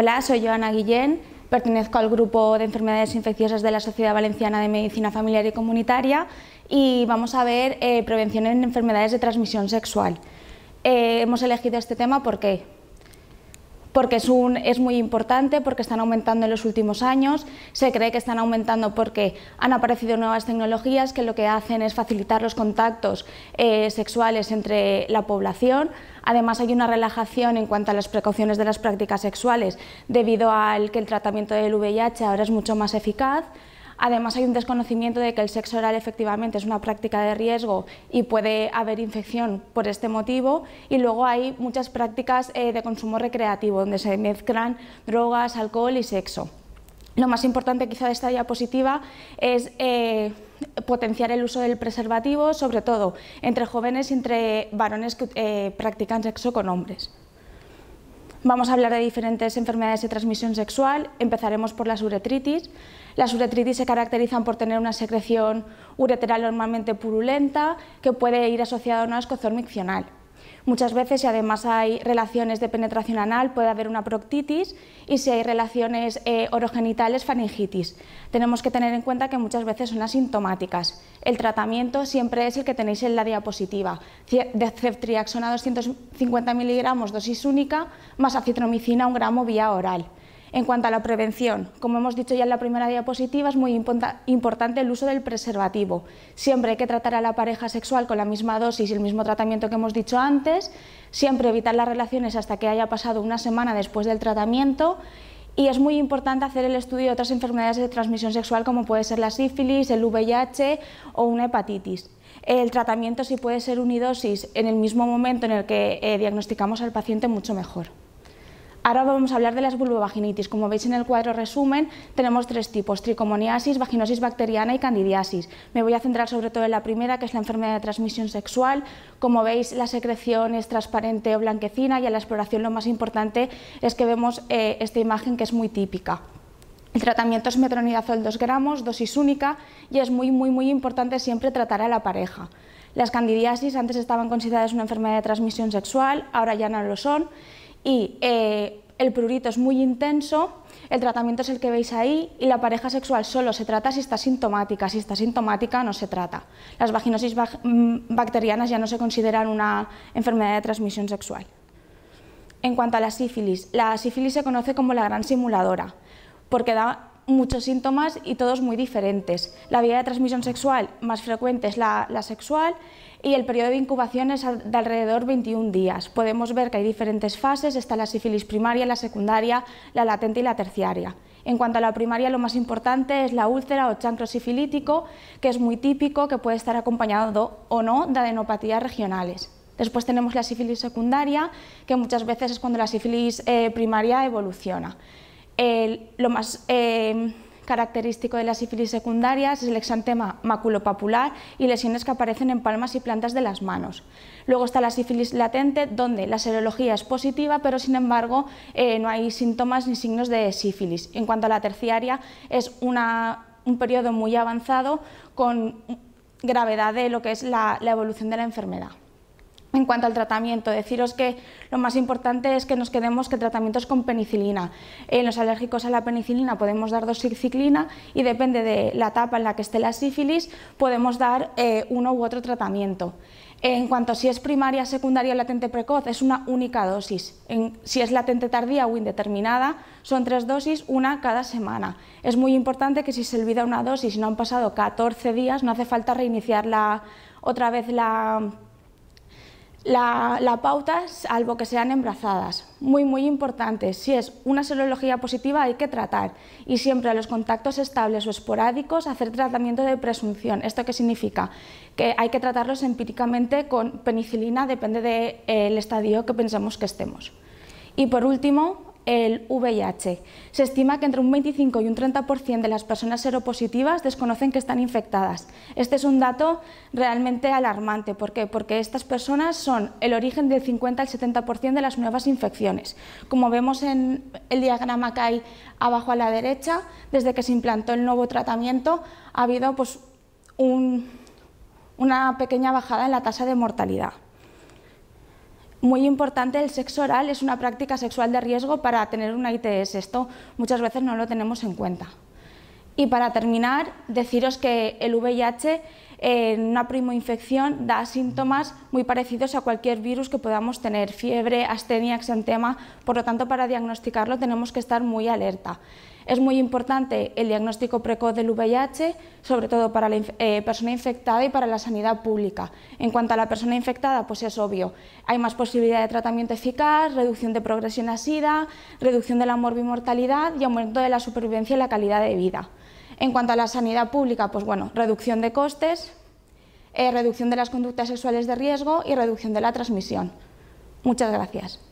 Hola, soy Joana Guillén, pertenezco al grupo de enfermedades infecciosas de la Sociedad Valenciana de Medicina Familiar y Comunitaria y vamos a ver eh, prevención en enfermedades de transmisión sexual. Eh, hemos elegido este tema porque porque es, muy importante, porque están aumentando en los últimos años, se cree que están aumentando porque han aparecido nuevas tecnologías que lo que hacen es facilitar los contactos eh, sexuales entre la población. Además hay una relajación en cuanto a las precauciones de las prácticas sexuales debido al que el tratamiento del VIH ahora es mucho más eficaz. Además hay un desconocimiento de que el sexo oral efectivamente es una práctica de riesgo y puede haber infección por este motivo y luego hay muchas prácticas eh, de consumo recreativo donde se mezclan drogas, alcohol y sexo. Lo más importante quizá de esta diapositiva es eh, potenciar el uso del preservativo, sobre todo entre jóvenes y entre varones que eh, practican sexo con hombres. Vamos a hablar de diferentes enfermedades de transmisión sexual. Empezaremos por las uretritis. Las uretritis se caracterizan por tener una secreción ureteral normalmente purulenta que puede ir asociada a una escozor miccional. Muchas veces, si además hay relaciones de penetración anal, puede haber una proctitis y si hay relaciones eh, orogenitales, faringitis. Tenemos que tener en cuenta que muchas veces son asintomáticas. El tratamiento siempre es el que tenéis en la diapositiva, de ceftriaxona 250 miligramos, dosis única, más acitromicina, un gramo vía oral. En cuanto a la prevención, como hemos dicho ya en la primera diapositiva, es muy importante el uso del preservativo. Siempre hay que tratar a la pareja sexual con la misma dosis y el mismo tratamiento que hemos dicho antes, siempre evitar las relaciones hasta que haya pasado una semana después del tratamiento y es muy importante hacer el estudio de otras enfermedades de transmisión sexual como puede ser la sífilis, el VIH o una hepatitis. El tratamiento si puede ser unidosis en el mismo momento en el que eh, diagnosticamos al paciente mucho mejor. Ahora vamos a hablar de las vulvovaginitis. Como veis en el cuadro resumen, tenemos tres tipos, tricomoniasis, vaginosis bacteriana y candidiasis. Me voy a centrar sobre todo en la primera, que es la enfermedad de transmisión sexual. Como veis, la secreción es transparente o blanquecina y a la exploración lo más importante es que vemos eh, esta imagen que es muy típica. El tratamiento es metronidazol 2 gramos, dosis única, y es muy, muy, muy importante siempre tratar a la pareja. Las candidiasis antes estaban consideradas una enfermedad de transmisión sexual, ahora ya no lo son, y eh, el prurito es muy intenso, el tratamiento es el que veis ahí y la pareja sexual solo se trata si está sintomática, si está sintomática no se trata. Las vaginosis mm, bacterianas ya no se consideran una enfermedad de transmisión sexual. En cuanto a la sífilis, la sífilis se conoce como la gran simuladora, porque da muchos síntomas y todos muy diferentes. La vía de transmisión sexual más frecuente es la, sexual y el periodo de incubación es de alrededor 21 días. Podemos ver que hay diferentes fases, está la sífilis primaria, la secundaria, la latente y la terciaria. En cuanto a la primaria, lo más importante es la úlcera o chancro sifilítico, que es muy típico, que puede estar acompañado o no de adenopatías regionales. Después tenemos la sífilis secundaria, que muchas veces es cuando la sífilis eh, primaria evoluciona lo más em, característico de la sífilis secundarias es el exantema maculopapular y lesiones que aparecen en palmas y plantas de las manos. Luego está la sífilis latente, donde la serología es positiva, pero sin embargo eh, no hay síntomas ni signos de sífilis. En cuanto a la terciaria, es un periodo muy avanzado con gravedad de lo que es la evolución de la enfermedad. En cuanto al tratamiento, deciros que lo más importante es que nos quedemos que el tratamiento es con penicilina. En los alérgicos a la penicilina podemos dar doxiciclina y depende de la etapa en la que esté la sífilis podemos dar eh, uno u otro tratamiento. En cuanto a si es primaria, secundaria o latente precoz, es una única dosis. si es latente tardía o indeterminada, son tres dosis, una cada semana. Es muy importante que si se olvida una dosis y no han pasado 14 días, no hace falta reiniciar otra vez la la, pauta es algo que sean embrazadas, Muy, muy importante, si es una serología positiva hay que tratar y siempre a los contactos estables o esporádicos hacer tratamiento de presunción. ¿Esto qué significa? Que hay que tratarlos empíricamente con penicilina, depende del estadio que pensemos que estemos. Y por último, el VIH. Se estima que entre un 25 y un 30% de las personas seropositivas desconocen que están infectadas. Este es un dato realmente alarmante. ¿Por qué? Porque estas personas son el origen del 50 al 70% de las nuevas infecciones. Como vemos en el diagrama que hay abajo a la derecha, desde que se implantó el nuevo tratamiento ha habido pues, una pequeña bajada en la tasa de mortalidad. Muy importante, el sexo oral es una práctica sexual de riesgo para tener una ITS. Esto muchas veces no lo tenemos en cuenta. Y para terminar, deciros que el VIH eh, en una primoinfección da síntomas muy parecidos a cualquier virus que podamos tener, fiebre, astenia, exantema, por lo tanto para diagnosticarlo tenemos que estar muy alerta. Es muy importante el diagnóstico precoz del VIH, sobre todo para la eh, persona infectada y para la sanidad pública. En cuanto a la persona infectada, pues es obvio, hay más posibilidad de tratamiento eficaz, reducción de progresión a SIDA, reducción de la morbimortalidad y aumento de la supervivencia y la calidad de vida. En cuanto a la sanidad pública, pues bueno, reducción de costes, eh, reducción de las conductas sexuales de riesgo y reducción de la transmisión. Muchas gracias.